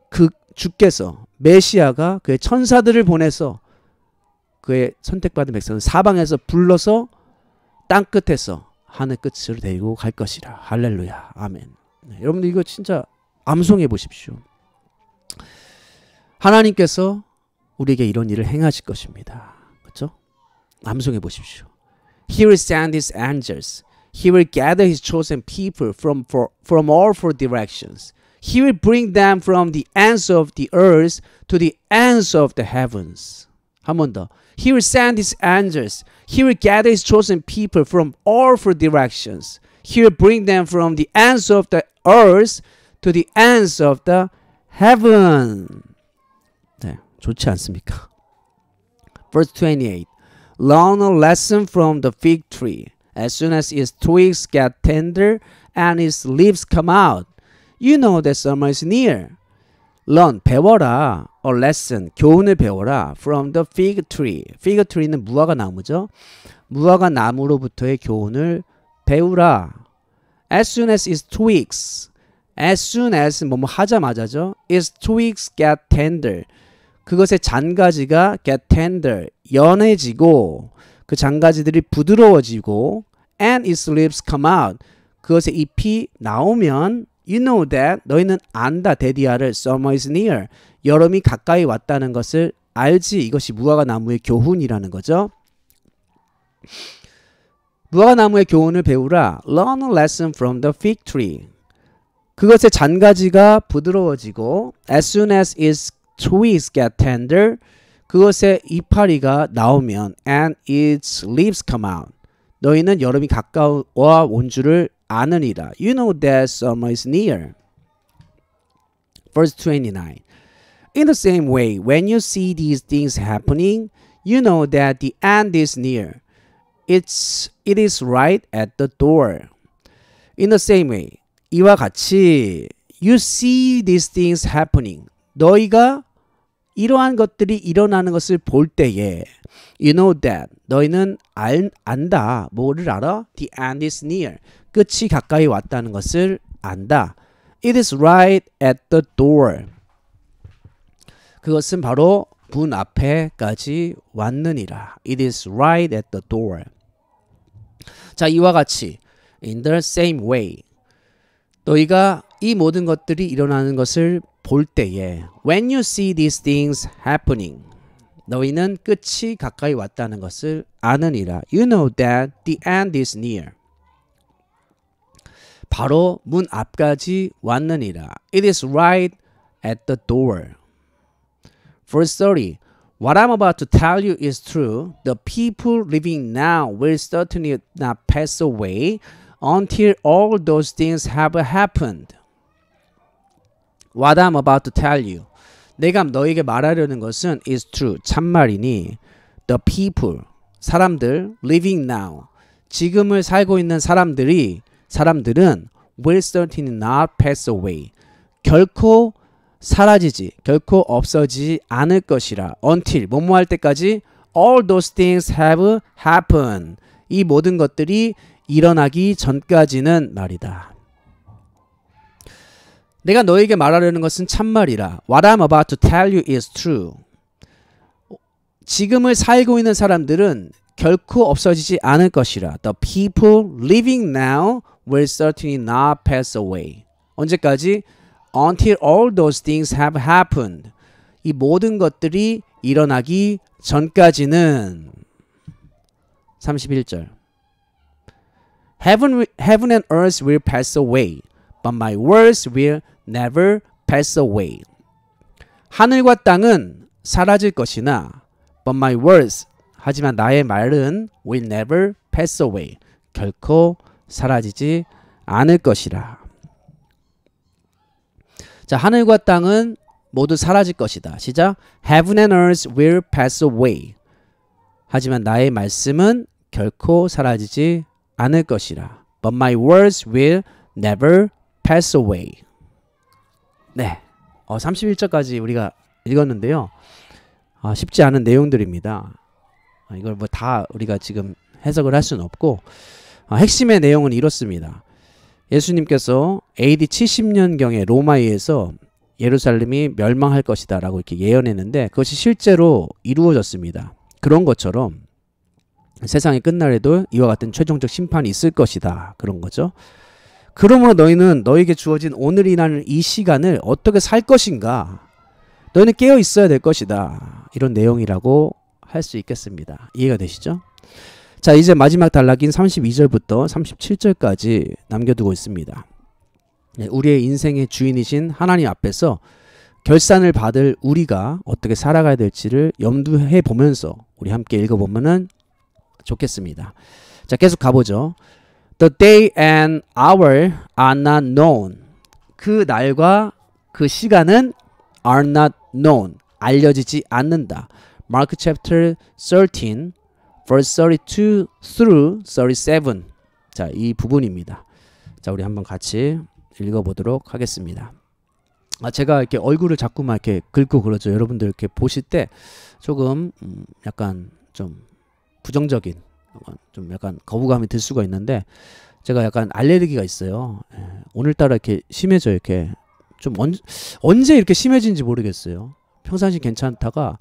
그 주께서 메시아가 그의 천사들을 보내서 그의 선택받은 백성을 사방에서 불러서 땅 끝에서 하늘 끝으로 데리고 갈 것이라 할렐루야 아멘. 네, 여러분들 이거 진짜 암송해 보십시오. 하나님께서 우리에게 이런 일을 행하실 것입니다. 그렇죠? 암송해 보십시오. He will s n d his angels He will gather his chosen people from, for, from all four directions. He will bring them from the ends of the earth to the ends of the heavens. 한 더. He will send his angels. He will gather his chosen people from all four directions. He will bring them from the ends of the earth to the ends of the heaven. 네, 좋지 않습니까? Verse 28. Learn a lesson from the fig tree. As soon as its twigs get tender and its leaves come out, you know that summer is near. learn 배워라 a lesson 교훈을 배워라 from the fig tree. fig tree는 무화과 나무죠. 무화과 나무로부터의 교훈을 배우라. As soon as its twigs, as soon as 뭐뭐 하자마자죠. its twigs get tender. 그것의 잔가지가 get tender 연해지고 그 장가지들이 부드러워지고 and its leaves come out 그것의 잎이 나오면 you know that 너희는 안다 데디아를 summer is near 여름이 가까이 왔다는 것을 알지 이것이 무화과 나무의 교훈이라는 거죠. 무화과 나무의 교훈을 배우라 learn a lesson from the fig tree 그것의 잔가지가 부드러워지고 as soon as its twigs get tender 그것의 이파리가 나오면 and its leaves come out. 너희는 여름이 가까워 온 줄을 아느니라. You know that summer is near. Verse 29. In the same way, when you see these things happening, you know that the end is near. It's it is right at the door. In the same way, 이와 같이 you see these things happening. 너희가 이러한 것들이 일어나는 것을 볼 때에 You know that 너희는 알, 안다 뭐를 알아? The end is near 끝이 가까이 왔다는 것을 안다 It is right at the door 그것은 바로 문 앞에까지 왔느니라 It is right at the door 자 이와 같이 In the same way 너희가 이 모든 것들이 일어나는 것을 볼 때에 when you see these things happening 너희는 끝이 가까이 왔다는 것을 아느니라 you know that the end is near 바로 문 앞까지 왔느니라 it is right at the door verse 30 What I'm about to tell you is true. The people living now will certainly not pass away until all those things have happened. What I'm about to tell you. 내가 너에게 말하려는 것은 is true. 참말이니 the people 사람들 living now 지금을 살고 있는 사람들이 사람들은 will certainly not pass away. 결코 사라지지 결코 없어지지 않을 것이라 until 뭐뭐 할 때까지 all those things have happened 이 모든 것들이 일어나기 전까지는 말이다 내가 너에게 말하려는 것은 참말이라. What I'm about to tell you is true. 지금을 살고 있는 사람들은 결코 없어지지 않을 것이라. The people living now will certainly not pass away. 언제까지? Until all those things have happened. 이 모든 것들이 일어나기 전까지는 31절. Heaven, heaven and earth will pass away, but my words will never pass away. 하늘과 땅은 사라질 것이나 but my words 하지만 나의 말은 will never pass away. 결코 사라지지 않을 것이라. 자, 하늘과 땅은 모두 사라질 것이다. 시작. Heaven and earth will pass away. 하지만 나의 말씀은 결코 사라지지 않을 것이라. But my words will never pass away. 네. 어, 31절까지 우리가 읽었는데요. 아, 쉽지 않은 내용들입니다. 아, 이걸 뭐 다 우리가 지금 해석을 할 수는 없고 아, 핵심의 내용은 이렇습니다. 예수님께서 AD 70년경에 로마에서 예루살렘이 멸망할 것이다 라고 이렇게 예언했는데 그것이 실제로 이루어졌습니다. 그런 것처럼 세상의 끝날에도 이와 같은 최종적 심판이 있을 것이다. 그런 거죠. 그러므로 너희는 너에게 주어진 오늘이라는 이 시간을 어떻게 살 것인가? 너희는 깨어 있어야 될 것이다. 이런 내용이라고 할 수 있겠습니다. 이해가 되시죠? 자, 이제 마지막 단락인 32절부터 37절까지 남겨두고 있습니다. 네, 우리의 인생의 주인이신 하나님 앞에서 결산을 받을 우리가 어떻게 살아가야 될지를 염두해 보면서 우리 함께 읽어보면 좋겠습니다. 자, 계속 가보죠. The day and hour are not known. 그 날과 그 시간은 are not known. 알려지지 않는다. Mark chapter 13 verse 32 through 37. 자, 이 부분입니다. 자, 우리 한번 같이 읽어 보도록 하겠습니다. 아, 제가 이렇게 얼굴을 자꾸만 이렇게 긁고 그러죠. 여러분들 이렇게 보실 때 조금 음, 약간 좀 부정적인 좀 약간 거부감이 들 수가 있는데 제가 약간 알레르기가 있어요. 예, 오늘따라 이렇게 심해져 이렇게 좀 언, 언제 이렇게 심해진지 모르겠어요. 평상시 괜찮다가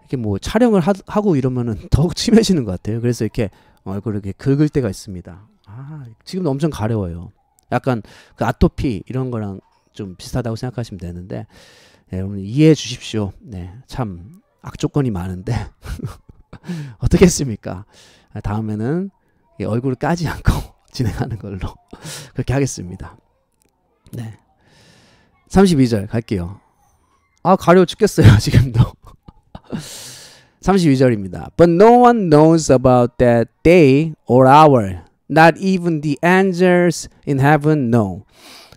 이렇게 뭐 촬영을 하, 고 이러면은 더욱 심해지는 것 같아요. 그래서 이렇게 얼굴을 이렇게 긁을 때가 있습니다. 아 지금도 엄청 가려워요. 약간 그 아토피 이런 거랑 좀 비슷하다고 생각하시면 되는데 네, 여러분 이해해 주십시오. 네, 참 악조건이 많은데 어떻겠습니까? 다음에는 얼굴을 까지 않고 진행하는 걸로 그렇게 하겠습니다. 네. 32절 갈게요. 아, 가려 죽겠어요, 지금도. 32절입니다. But no one knows about that day or hour. Not even the angels in heaven know.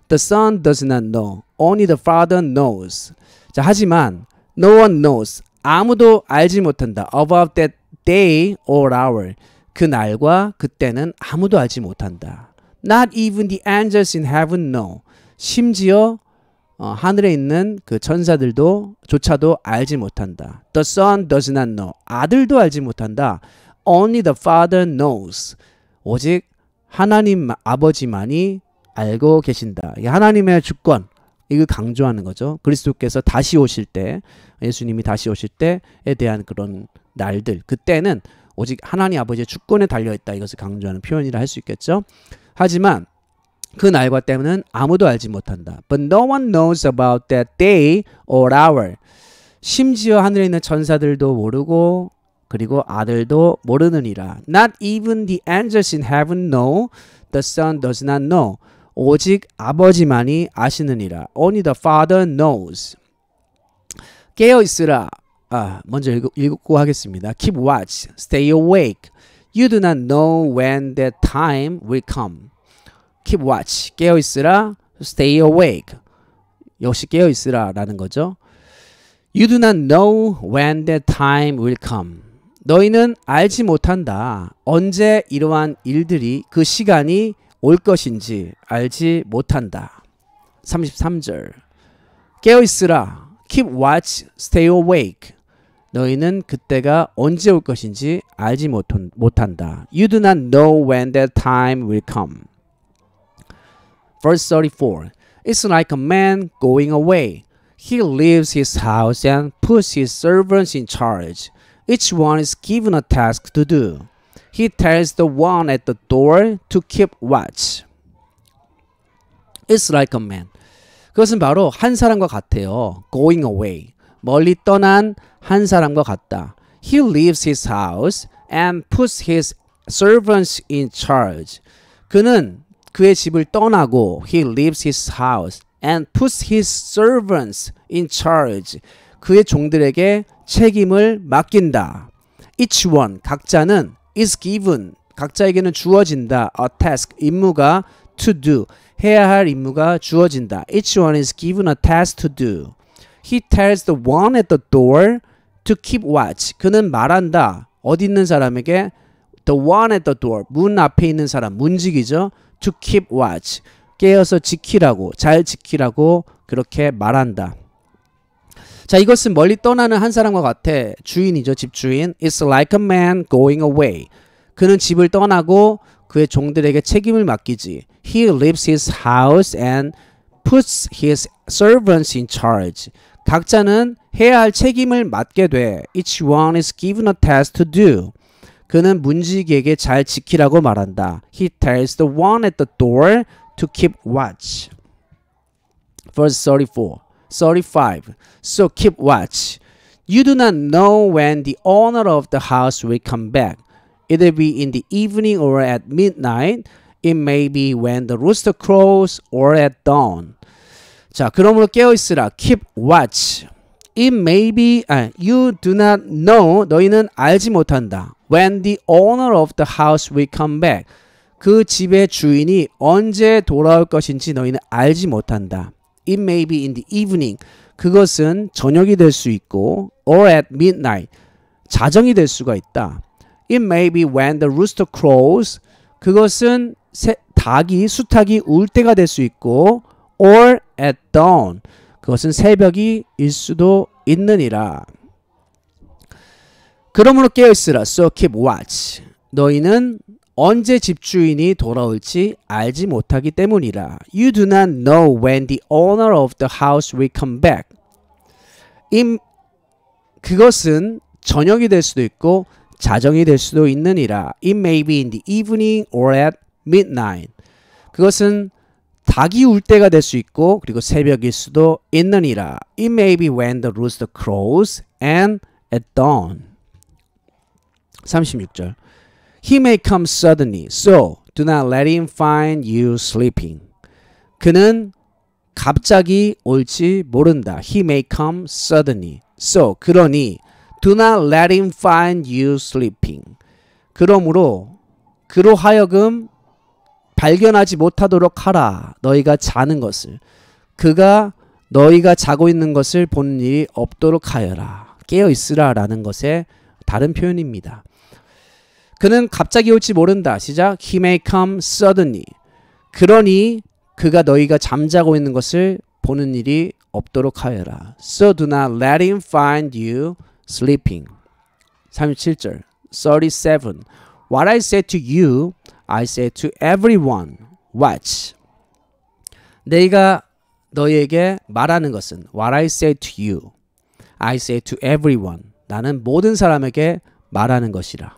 The Son does not know. Only the Father knows. 자, 하지만 no one knows. 아무도 알지 못한다. About that day or hour. 그 날과 그때는 아무도 알지 못한다. Not even the angels in heaven know. 심지어 어, 하늘에 있는 그 천사들도 조차도 알지 못한다. The son does not know. 아들도 알지 못한다. Only the father knows. 오직 하나님 아버지만이 알고 계신다. 하나님의 주권 이걸 강조하는 거죠. 그리스도께서 다시 오실 때 예수님이 다시 오실 때에 대한 그런 날들 그때는 오직 하나님 아버지의 주권에 달려 있다 이것을 강조하는 표현이라 할 수 있겠죠. 하지만 그 날과 때는 아무도 알지 못한다. But no one knows about that day or hour. 심지어 하늘에 있는 천사들도 모르고 그리고 아들도 모르느니라. Not even the angels in heaven know. The son does not know. 오직 아버지만이 아시느니라. Only the father knows. 깨어 있으라. 아, 먼저 읽, 읽고 하겠습니다. Keep watch, stay awake. You do not know when that time will come. Keep watch, 깨어 있으라. Stay awake, 역시 깨어 있으라라는 거죠. You do not know when that time will come. 너희는 알지 못한다. 언제 이러한 일들이 그 시간이 올 것인지 알지 못한다. 33절. 깨어 있으라. Keep watch, stay awake. 너희는 그때가 언제 올 것인지 알지 못한, 못한다. You do not know when that time will come. Verse 34 It's like a man going away. He leaves his house and puts his servants in charge. Each one is given a task to do. He tells the one at the door to keep watch. It's like a man. 그것은 바로 한 사람과 같아요. Going away. 멀리 떠난 한 사람과 같다. He leaves his house and puts his servants in charge. 그는 그의 집을 떠나고 he leaves his house and puts his servants in charge. 그의 종들에게 책임을 맡긴다. Each one 각자는 is given 각자에게는 주어진다. a task 임무가 to do 해야 할 임무가 주어진다. Each one is given a task to do. He tells the one at the door to keep watch. 그는 말한다. 어디 있는 사람에게 the one at the door. 문 앞에 있는 사람, 문지기죠. to keep watch. 깨어서 지키라고, 잘 지키라고 그렇게 말한다. 자, 이것은 멀리 떠나는 한 사람과 같아. 주인이죠, 집주인. It's like a man going away. 그는 집을 떠나고 그의 종들에게 책임을 맡기지. He leaves his house and puts his servants in charge. 각자는 해야 할 책임을 맡게 돼. Each one is given a task to do. 그는 문지기에게 잘 지키라고 말한다. He tells the one at the door to keep watch. Verse 34, 35. So keep watch. You do not know when the owner of the house will come back. It'll be in the evening or at midnight. It may be when the rooster crows or at dawn. 자, 그러므로 깨어 있으라. Keep watch. It may be 아, you do not know. 너희는 알지 못한다. When the owner of the house will come back. 그 집의 주인이 언제 돌아올 것인지 너희는 알지 못한다. It may be in the evening. 그것은 저녁이 될 수 있고 or at midnight. 자정이 될 수가 있다. It may be when the rooster crows. 그것은 새, 닭이 수탉이 울 때가 될 수 있고 or at dawn. 그것은 새벽이 일 수도 있느니라. 그러므로 깨어있으라. So keep watch. 너희는 언제 집주인이 돌아올지 알지 못하기 때문이라. You do not know when the owner of the house will come back. 임, 그것은 저녁이 될 수도 있고 자정이 될 수도 있느니라. It may be in the evening or at midnight. 그것은 닭이 울 때가 될 수 있고 그리고 새벽일 수도 있느니라. It may be when the rooster crows and at dawn. 36절. He may come suddenly, so do not let him find you sleeping. 그는 갑자기 올지 모른다. He may come suddenly. So 그러니 do not let him find you sleeping. 그러므로 그로 하여금 발견하지 못하도록 하라. 너희가 자는 것을. 그가 너희가 자고 있는 것을 보는 일이 없도록 하여라. 깨어 있으라. 라는 것의 다른 표현입니다. 그는 갑자기 올지 모른다. 시작. He may come suddenly. 그러니 그가 너희가 잠자고 있는 것을 보는 일이 없도록 하여라. So do not let him find you sleeping. 37절. 37. What I said to you I say to everyone, watch. 내가 너에게 말하는 것은 what I say to you. I say to everyone. 나는 모든 사람에게 말하는 것이라.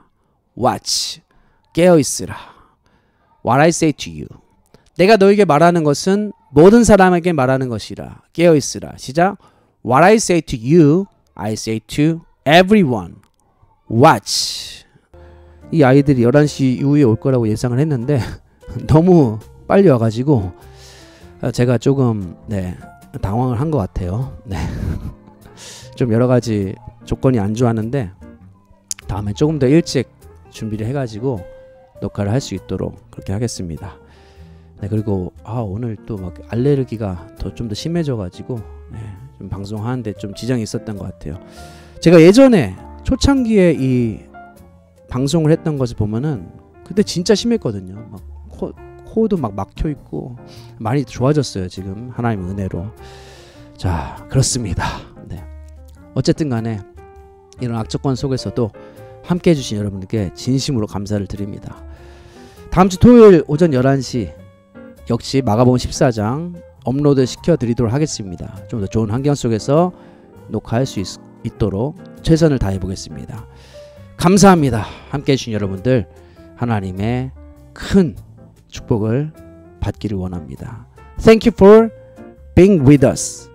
watch. 깨어 있으라. what I say to you. 내가 너에게 말하는 것은 모든 사람에게 말하는 것이라. 깨어 있으라. 시작. What I say to you, I say to everyone. Watch. 이 아이들이 11시 이후에 올 거라고 예상을 했는데 너무 빨리 와가지고 아, 제가 조금 네, 당황을 한 것 같아요. 네. 좀 여러 가지 조건이 안 좋았는데 다음에 조금 더 일찍 준비를 해가지고 녹화를 할 수 있도록 그렇게 하겠습니다. 네, 그리고 아 오늘 또 막 알레르기가 더 좀 더 심해져가지고 네, 좀 방송하는데 좀 지장이 있었던 것 같아요. 제가 예전에 초창기에 이 방송을 했던 것을 보면은 그때 진짜 심했거든요. 막 코, 코도 막 막혀 있고 많이 좋아졌어요. 지금 하나님 은혜로. 자, 그렇습니다. 네. 어쨌든 간에 이런 악조건 속에서도 함께 해주신 여러분께 진심으로 감사를 드립니다. 다음 주 토요일 오전 11시 역시 마가복음 14장 업로드 시켜드리도록 하겠습니다. 좀 더 좋은 환경 속에서 녹화할 수 있, 도록 최선을 다해 보겠습니다. 감사합니다. 함께 해주신 여러분들 하나님의 큰 축복을 받기를 원합니다. Thank you for being with us.